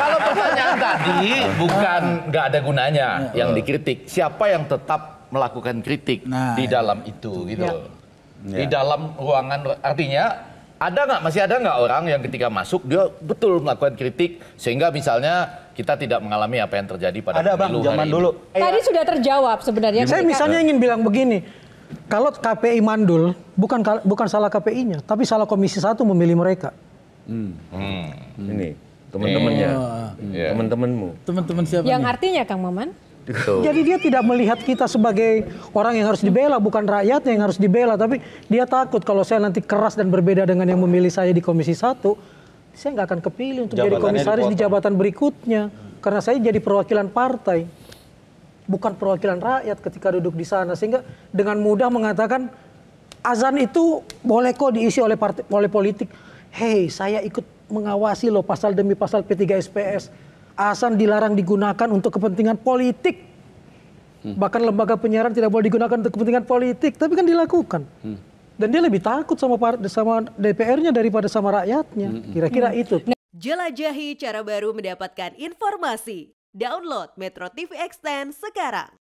Kalau pertanyaan tadi bukan nggak ada gunanya yang dikritik. Siapa yang tetap melakukan kritik nah, di ya. dalam itu gitu. Ya. ya. Di dalam ruangan artinya ada nggak masih ada nggak orang yang ketika masuk dia betul melakukan kritik sehingga misalnya kita tidak mengalami apa yang terjadi pada ada bang zaman dulu ini. Eh, tadi sudah terjawab sebenarnya saya misalnya ingin bilang begini kalau KPI mandul bukan bukan salah KPI-nya tapi salah Komisi satu memilih mereka hmm. Hmm. ini teman-temannya, yeah. Iya. Hmm. teman-temanmu. Teman-teman siapa? Yang artinya Kang Maman? Betul. Jadi dia tidak melihat kita sebagai orang yang harus dibela, bukan rakyat yang harus dibela, tapi dia takut kalau saya nanti keras dan berbeda dengan yang memilih saya di Komisi Satu, saya nggak akan kepilih untuk jadi komisaris di jabatan berikutnya karena saya jadi perwakilan partai, bukan perwakilan rakyat ketika duduk di sana sehingga dengan mudah mengatakan azan itu boleh kok diisi oleh partai oleh politik. Hei, saya ikut mengawasi loh pasal demi pasal P3 SPS. Asan dilarang digunakan untuk kepentingan politik. Hmm. Bahkan lembaga penyiaran tidak boleh digunakan untuk kepentingan politik, tapi kan dilakukan. Hmm. Dan dia lebih takut sama sama DPR-nya daripada sama rakyatnya. Hmm, hmm. Kira-kira hmm. itu. Nah, jelajahi cara baru mendapatkan informasi. Download Metro TV Extend sekarang.